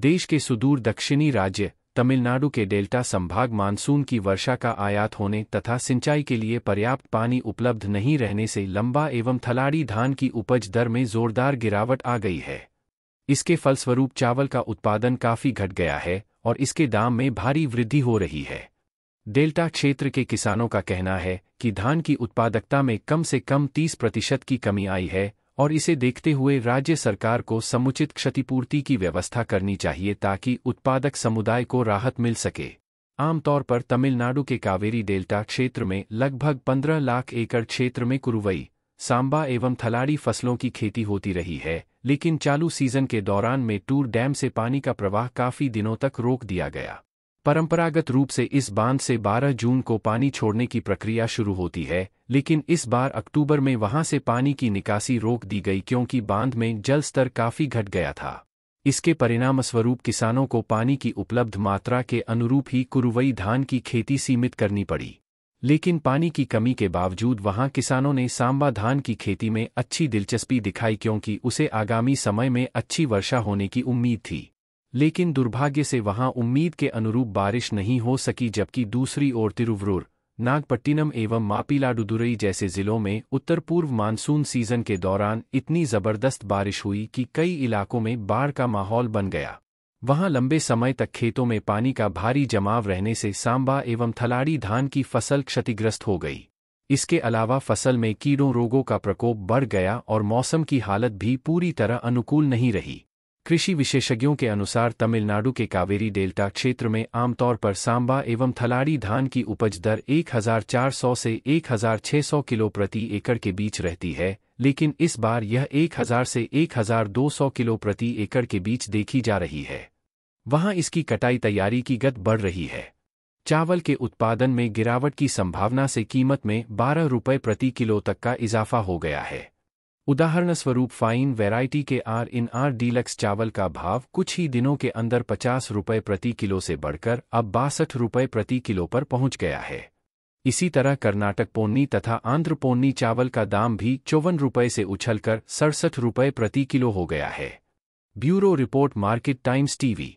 देश के सुदूर दक्षिणी राज्य तमिलनाडु के डेल्टा संभाग मानसून की वर्षा का आयात होने तथा सिंचाई के लिए पर्याप्त पानी उपलब्ध नहीं रहने से लंबा एवं थलाड़ी धान की उपज दर में जोरदार गिरावट आ गई है इसके फलस्वरूप चावल का उत्पादन काफी घट गया है और इसके दाम में भारी वृद्धि हो रही है डेल्टा क्षेत्र के किसानों का कहना है कि धान की उत्पादकता में कम से कम 30 प्रतिशत की कमी आई है और इसे देखते हुए राज्य सरकार को समुचित क्षतिपूर्ति की व्यवस्था करनी चाहिए ताकि उत्पादक समुदाय को राहत मिल सके आमतौर पर तमिलनाडु के कावेरी डेल्टा क्षेत्र में लगभग 15 लाख एकड़ क्षेत्र में कुरुवई सांबा एवं थलाड़ी फसलों की खेती होती रही है लेकिन चालू सीजन के दौरान टूर डैम से पानी का प्रवाह काफी दिनों तक रोक दिया गया परंपरागत रूप से इस बांध से 12 जून को पानी छोड़ने की प्रक्रिया शुरू होती है लेकिन इस बार अक्टूबर में वहां से पानी की निकासी रोक दी गई क्योंकि बांध में जल स्तर काफी घट गया था इसके परिणामस्वरूप किसानों को पानी की उपलब्ध मात्रा के अनुरूप ही कुरुवई धान की खेती सीमित करनी पड़ी लेकिन पानी की कमी के बावजूद वहां किसानों ने सांबा धान की खेती में अच्छी दिलचस्पी दिखाई क्योंकि उसे आगामी समय में अच्छी वर्षा होने की उम्मीद थी लेकिन दुर्भाग्य से वहां उम्मीद के अनुरूप बारिश नहीं हो सकी जबकि दूसरी ओर तिरुवरूर नागपट्टिनम एवं मापीलाडुदुरई जैसे जिलों में उत्तर पूर्व मानसून सीजन के दौरान इतनी जबरदस्त बारिश हुई कि कई इलाकों में बाढ़ का माहौल बन गया वहां लंबे समय तक खेतों में पानी का भारी जमाव रहने से सांबा एवं थलाड़ी धान की फसल क्षतिग्रस्त हो गई इसके अलावा फसल में कीड़ों रोगों का प्रकोप बढ़ गया और मौसम की हालत भी पूरी तरह अनुकूल नहीं रही कृषि विशेषज्ञों के अनुसार तमिलनाडु के कावेरी डेल्टा क्षेत्र में आमतौर पर सांबा एवं थलाड़ी धान की उपज दर 1400 से 1600 किलो प्रति एकड़ के बीच रहती है लेकिन इस बार यह 1000 से 1200 किलो प्रति एकड़ के बीच देखी जा रही है वहां इसकी कटाई तैयारी की गत बढ़ रही है चावल के उत्पादन में गिरावट की संभावना से कीमत में बारह रुपये प्रति किलो तक का इजाफा हो गया है उदाहरण स्वरूप फाइन वैरायटी के आर इन आर डीलक्स चावल का भाव कुछ ही दिनों के अंदर पचास रुपये प्रति किलो से बढ़कर अब बासठ रुपये प्रति किलो पर पहुंच गया है इसी तरह कर्नाटक पोन्नी तथा आंध्र पोन्नी चावल का दाम भी चौवन रुपये से उछलकर सड़सठ रुपये प्रति किलो हो गया है bureau report Market Times TV